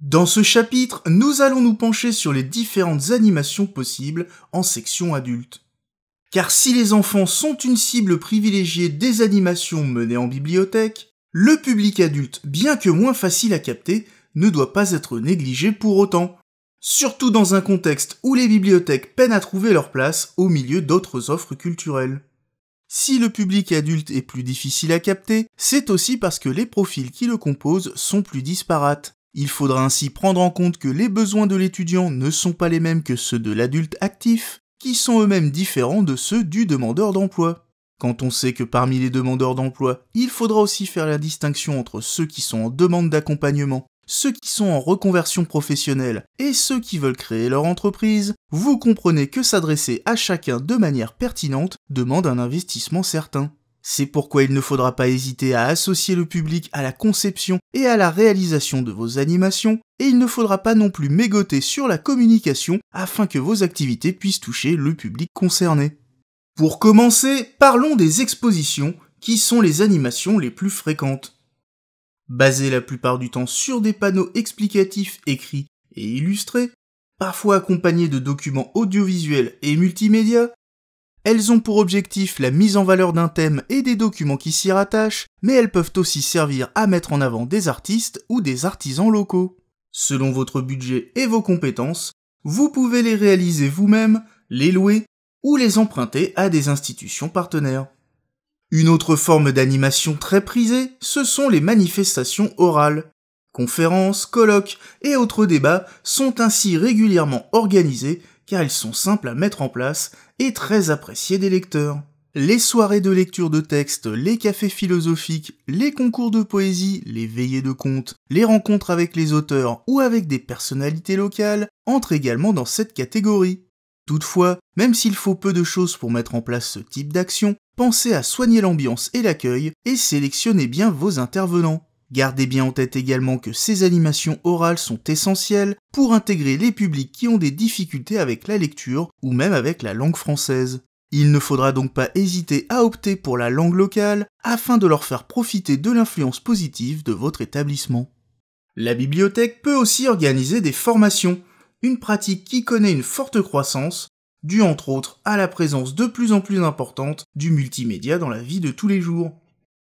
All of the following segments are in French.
Dans ce chapitre, nous allons nous pencher sur les différentes animations possibles en section adulte. Car si les enfants sont une cible privilégiée des animations menées en bibliothèque, le public adulte, bien que moins facile à capter, ne doit pas être négligé pour autant. Surtout dans un contexte où les bibliothèques peinent à trouver leur place au milieu d'autres offres culturelles. Si le public adulte est plus difficile à capter, c'est aussi parce que les profils qui le composent sont plus disparates. Il faudra ainsi prendre en compte que les besoins de l'étudiant ne sont pas les mêmes que ceux de l'adulte actif, qui sont eux-mêmes différents de ceux du demandeur d'emploi. Quand on sait que parmi les demandeurs d'emploi, il faudra aussi faire la distinction entre ceux qui sont en demande d'accompagnement, ceux qui sont en reconversion professionnelle et ceux qui veulent créer leur entreprise, vous comprenez que s'adresser à chacun de manière pertinente demande un investissement certain. C'est pourquoi il ne faudra pas hésiter à associer le public à la conception et à la réalisation de vos animations, et il ne faudra pas non plus mégoter sur la communication afin que vos activités puissent toucher le public concerné. Pour commencer, parlons des expositions, qui sont les animations les plus fréquentes. Basées la plupart du temps sur des panneaux explicatifs écrits et illustrés, parfois accompagnés de documents audiovisuels et multimédia, elles ont pour objectif la mise en valeur d'un thème et des documents qui s'y rattachent, mais elles peuvent aussi servir à mettre en avant des artistes ou des artisans locaux. Selon votre budget et vos compétences, vous pouvez les réaliser vous-même, les louer ou les emprunter à des institutions partenaires. Une autre forme d'animation très prisée, ce sont les manifestations orales. Conférences, colloques et autres débats sont ainsi régulièrement organisés car elles sont simples à mettre en place et très apprécié des lecteurs. Les soirées de lecture de textes, les cafés philosophiques, les concours de poésie, les veillées de contes, les rencontres avec les auteurs ou avec des personnalités locales entrent également dans cette catégorie. Toutefois, même s'il faut peu de choses pour mettre en place ce type d'action, pensez à soigner l'ambiance et l'accueil et sélectionnez bien vos intervenants. Gardez bien en tête également que ces animations orales sont essentielles pour intégrer les publics qui ont des difficultés avec la lecture ou même avec la langue française. Il ne faudra donc pas hésiter à opter pour la langue locale afin de leur faire profiter de l'influence positive de votre établissement. La bibliothèque peut aussi organiser des formations, une pratique qui connaît une forte croissance, due entre autres à la présence de plus en plus importante du multimédia dans la vie de tous les jours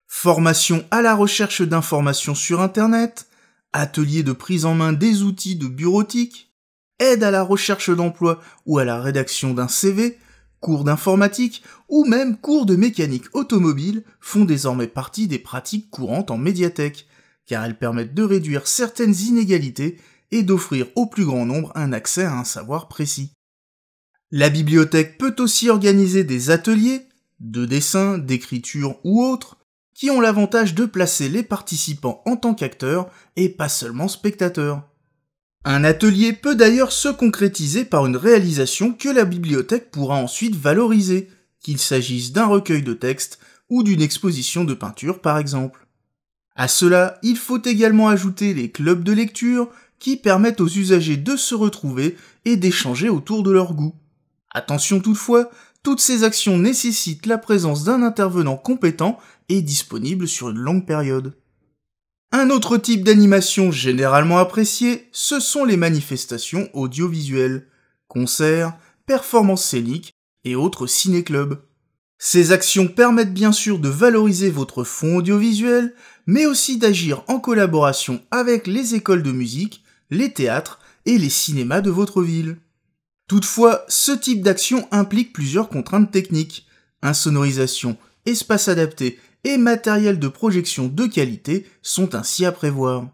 formation à la recherche d'informations sur Internet, atelier de prise en main des outils de bureautique, aide à la recherche d'emploi ou à la rédaction d'un CV, cours d'informatique ou même cours de mécanique automobile font désormais partie des pratiques courantes en médiathèque, car elles permettent de réduire certaines inégalités et d'offrir au plus grand nombre un accès à un savoir précis. La bibliothèque peut aussi organiser des ateliers, de dessin, d'écriture ou autres, qui ont l'avantage de placer les participants en tant qu'acteurs et pas seulement spectateurs. Un atelier peut d'ailleurs se concrétiser par une réalisation que la bibliothèque pourra ensuite valoriser, qu'il s'agisse d'un recueil de textes ou d'une exposition de peinture par exemple. À cela, il faut également ajouter les clubs de lecture qui permettent aux usagers de se retrouver et d'échanger autour de leur goût. Attention toutefois, toutes ces actions nécessitent la présence d'un intervenant compétent et disponible sur une longue période. Un autre type d'animation généralement apprécié, ce sont les manifestations audiovisuelles, concerts, performances scéniques et autres ciné-clubs. Ces actions permettent bien sûr de valoriser votre fonds audiovisuel, mais aussi d'agir en collaboration avec les écoles de musique, les théâtres et les cinémas de votre ville. Toutefois, ce type d'action implique plusieurs contraintes techniques. Insonorisation, espace adapté et matériel de projection de qualité sont ainsi à prévoir.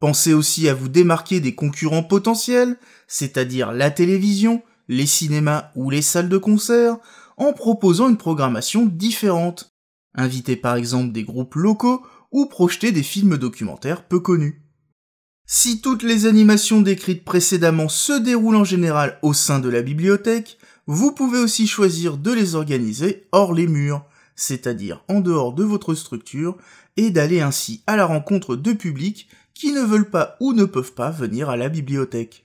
Pensez aussi à vous démarquer des concurrents potentiels, c'est-à-dire la télévision, les cinémas ou les salles de concert, en proposant une programmation différente. Invitez par exemple des groupes locaux ou projetez des films documentaires peu connus. Si toutes les animations décrites précédemment se déroulent en général au sein de la bibliothèque, vous pouvez aussi choisir de les organiser hors les murs, c'est-à-dire en dehors de votre structure, et d'aller ainsi à la rencontre de publics qui ne veulent pas ou ne peuvent pas venir à la bibliothèque.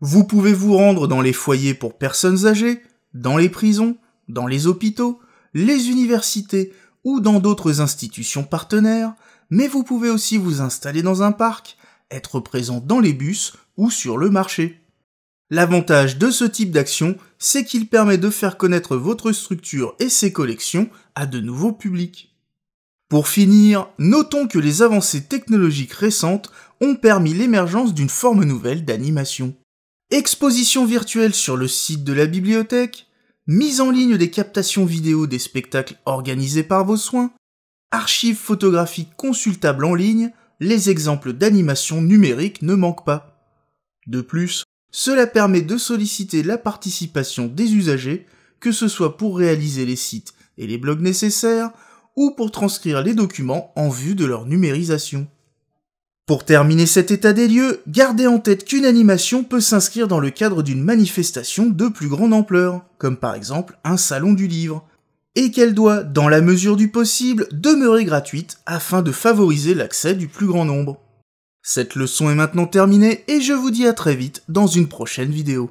Vous pouvez vous rendre dans les foyers pour personnes âgées, dans les prisons, dans les hôpitaux, les universités ou dans d'autres institutions partenaires, mais vous pouvez aussi vous installer dans un parc, être présent dans les bus ou sur le marché. L'avantage de ce type d'action, c'est qu'il permet de faire connaître votre structure et ses collections à de nouveaux publics. Pour finir, notons que les avancées technologiques récentes ont permis l'émergence d'une forme nouvelle d'animation. Exposition virtuelle sur le site de la bibliothèque, mise en ligne des captations vidéo des spectacles organisés par vos soins, archives photographiques consultables en ligne, les exemples d'animation numérique ne manquent pas. De plus, cela permet de solliciter la participation des usagers, que ce soit pour réaliser les sites et les blogs nécessaires, ou pour transcrire les documents en vue de leur numérisation. Pour terminer cet état des lieux, gardez en tête qu'une animation peut s'inscrire dans le cadre d'une manifestation de plus grande ampleur, comme par exemple un salon du livre, et qu'elle doit, dans la mesure du possible, demeurer gratuite afin de favoriser l'accès du plus grand nombre. Cette leçon est maintenant terminée et je vous dis à très vite dans une prochaine vidéo.